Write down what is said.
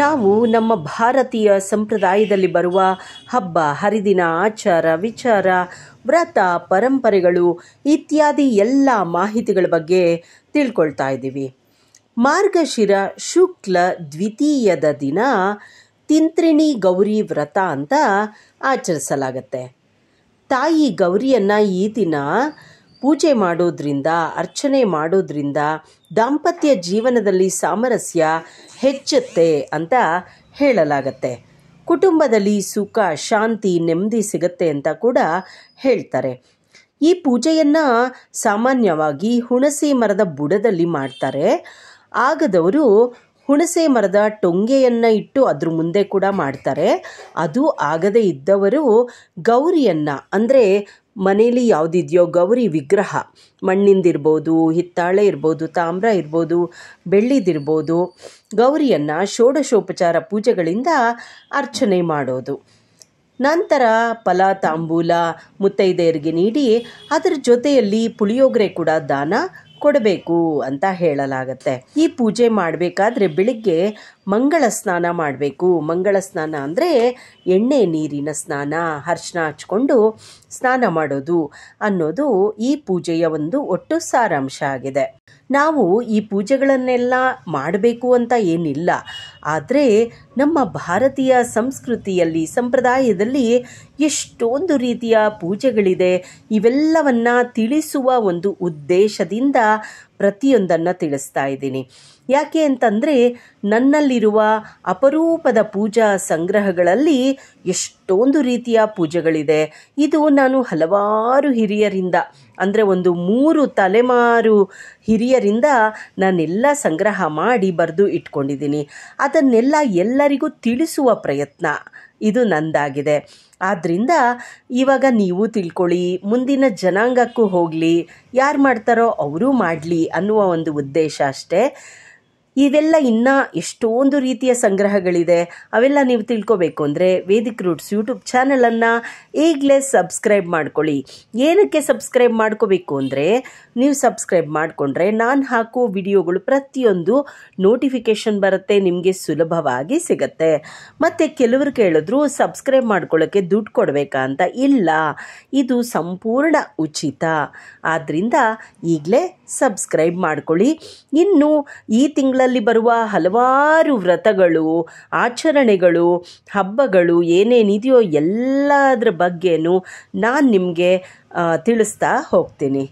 ನಾವು ನಮ್ಮ ಭಾರತೀಯ ಸಂಪ್ರದಾಯದಲ್ಲಿ ಬರುವ ಹಬ್ಬ ಹರಿದಿನ ಆಚಾರ ವಿಚಾರ ವ್ರತ ಪರಂಪರೆಗಳು ಇತ್ಯಾದಿ ಎಲ್ಲ ಮಾಹಿತಿಗಳ ಬಗ್ಗೆ ತಿಳ್ಕೊಳ್ತಾ ಇದ್ದೀವಿ ಮಾರ್ಗಶಿರ ಶುಕ್ಲ ದ್ವಿತೀಯದ ದಿನ ತಿಂತ್ರಿಣಿ ಗೌರಿ ವ್ರತ ಅಂತ ಆಚರಿಸಲಾಗತ್ತೆ ತಾಯಿ ಗೌರಿಯನ್ನು ಈ ದಿನ ಪೂಜೆ ಮಾಡೋದ್ರಿಂದ ಅರ್ಚನೆ ಮಾಡೋದ್ರಿಂದ ದಾಂಪತ್ಯ ಜೀವನದಲ್ಲಿ ಸಾಮರಸ್ಯ ಹೆಚ್ಚುತ್ತೆ ಅಂತ ಹೇಳಲಾಗತ್ತೆ ಕುಟುಂಬದಲ್ಲಿ ಸುಖ ಶಾಂತಿ ನೆಮ್ಮದಿ ಸಿಗತ್ತೆ ಅಂತ ಕೂಡ ಹೇಳ್ತಾರೆ ಈ ಪೂಜೆಯನ್ನು ಸಾಮಾನ್ಯವಾಗಿ ಹುಣಸೆ ಮರದ ಬುಡದಲ್ಲಿ ಮಾಡ್ತಾರೆ ಆಗದವರು ಹುಣಸೆ ಮರದ ಟೊಂಗೆಯನ್ನು ಇಟ್ಟು ಅದ್ರ ಮುಂದೆ ಕೂಡ ಮಾಡ್ತಾರೆ ಅದು ಆಗದೇ ಇದ್ದವರು ಗೌರಿಯನ್ನು ಅಂದರೆ ಮನೇಲಿ ಯಾವುದಿದೆಯೋ ಗೌರಿ ವಿಗ್ರಹ ಮಣ್ಣಿಂದಿರ್ಬೋದು ಹಿತ್ತಾಳೆ ಇರ್ಬೋದು ತಾಮ್ರ ಇರ್ಬೋದು ಬೆಳ್ಳಿದಿರ್ಬೋದು ಗೌರಿಯನ್ನು ಷೋಡಶೋಪಚಾರ ಪೂಜೆಗಳಿಂದ ಅರ್ಚನೆ ಮಾಡೋದು ನಂತರ ಫಲ ತಾಂಬೂಲ ಮುತ್ತೈದೆಯರಿಗೆ ನೀಡಿ ಅದರ ಜೊತೆಯಲ್ಲಿ ಪುಳಿಯೋಗರೆ ಕೂಡ ದಾನ ಕೊಡಬೇಕು ಅಂತ ಹೇಳಲಾಗತ್ತೆ ಈ ಪೂಜೆ ಮಾಡಬೇಕಾದ್ರೆ ಬೆಳಿಗ್ಗೆ ಮಂಗಳ ಸ್ನಾನ ಮಾಡಬೇಕು ಮಂಗಳ ಸ್ನಾನ ಅಂದರೆ ಎಣ್ಣೆ ನೀರಿನ ಸ್ನಾನ ಅರ್ಶನ ಹಚ್ಕೊಂಡು ಸ್ನಾನ ಮಾಡೋದು ಅನ್ನೋದು ಈ ಪೂಜೆಯ ಒಂದು ಒಟ್ಟು ಸಾರಾಂಶ ಆಗಿದೆ ನಾವು ಈ ಪೂಜೆಗಳನ್ನೆಲ್ಲ ಮಾಡಬೇಕು ಅಂತ ಏನಿಲ್ಲ ಆದರೆ ನಮ್ಮ ಭಾರತೀಯ ಸಂಸ್ಕೃತಿಯಲ್ಲಿ ಸಂಪ್ರದಾಯದಲ್ಲಿ ಎಷ್ಟೊಂದು ರೀತಿಯ ಪೂಜೆಗಳಿದೆ ಇವೆಲ್ಲವನ್ನ ತಿಳಿಸುವ ಒಂದು ಉದ್ದೇಶದಿಂದ ಪ್ರತಿಯೊಂದನ್ನು ತಿಳಿಸ್ತಾ ಇದ್ದೀನಿ ಯಾಕೆ ಅಂತಂದರೆ ನನ್ನಲ್ಲಿರುವ ಅಪರೂಪದ ಪೂಜಾ ಸಂಗ್ರಹಗಳಲ್ಲಿ ಎಷ್ಟೊಂದು ರೀತಿಯ ಪೂಜೆಗಳಿದೆ ಇದು ನಾನು ಹಲವಾರು ಹಿರಿಯರಿಂದ ಅಂದರೆ ಒಂದು ಮೂರು ತಲೆಮಾರು ಹಿರಿಯರಿಂದ ನಾನೆಲ್ಲ ಸಂಗ್ರಹ ಮಾಡಿ ಬರೆದು ಇಟ್ಕೊಂಡಿದ್ದೀನಿ ಅದನ್ನೆಲ್ಲ ಎಲ್ಲ ಎಲ್ಲರಿಗೂ ತಿಳಿಸುವ ಪ್ರಯತ್ನ ಇದು ನಂದಾಗಿದೆ ಆದ್ದರಿಂದ ಇವಾಗ ನೀವು ತಿಳ್ಕೊಳ್ಳಿ ಮುಂದಿನ ಜನಾಂಗಕ್ಕೂ ಹೋಗಲಿ ಯಾರು ಮಾಡ್ತಾರೋ ಅವರೂ ಮಾಡಲಿ ಅನ್ನುವ ಒಂದು ಉದ್ದೇಶ ಅಷ್ಟೇ ಇವೆಲ್ಲ ಇನ್ನೂ ಎಷ್ಟೊಂದು ರೀತಿಯ ಸಂಗ್ರಹಗಳಿದೆ ಅವೆಲ್ಲ ನೀವು ತಿಳ್ಕೊಬೇಕು ಅಂದರೆ ವೇದಿಕ್ ರೂಟ್ಸ್ ಯೂಟ್ಯೂಬ್ ಚಾನಲನ್ನು ಈಗಲೇ ಸಬ್ಸ್ಕ್ರೈಬ್ ಮಾಡ್ಕೊಳ್ಳಿ ಏನಕ್ಕೆ ಸಬ್ಸ್ಕ್ರೈಬ್ ಮಾಡ್ಕೋಬೇಕು ಅಂದರೆ ನೀವು ಸಬ್ಸ್ಕ್ರೈಬ್ ಮಾಡಿಕೊಂಡ್ರೆ ನಾನು ಹಾಕೋ ವಿಡಿಯೋಗಳು ಪ್ರತಿಯೊಂದು ನೋಟಿಫಿಕೇಷನ್ ಬರುತ್ತೆ ನಿಮಗೆ ಸುಲಭವಾಗಿ ಸಿಗತ್ತೆ ಮತ್ತು ಕೆಲವರು ಕೇಳಿದ್ರು ಸಬ್ಸ್ಕ್ರೈಬ್ ಮಾಡ್ಕೊಳ್ಳೋಕ್ಕೆ ದುಡ್ಡು ಕೊಡಬೇಕಾ ಅಂತ ಇಲ್ಲ ಇದು ಸಂಪೂರ್ಣ ಉಚಿತ ಆದ್ದರಿಂದ ಈಗಲೇ ಸಬ್ಸ್ಕ್ರೈಬ್ ಮಾಡ್ಕೊಳ್ಳಿ ಇನ್ನು ಈ ತಿಂಗಳ ಪುರಾಣಗಳಲ್ಲಿ ಬರುವ ಹಲವಾರು ವ್ರತಗಳು ಆಚರಣೆಗಳು ಹಬ್ಬಗಳು ಏನೇನಿದೆಯೋ ಎಲ್ಲದರ ಬಗ್ಗೆಯೂ ನಾನು ನಿಮಗೆ ತಿಳಿಸ್ತಾ ಹೋಗ್ತೀನಿ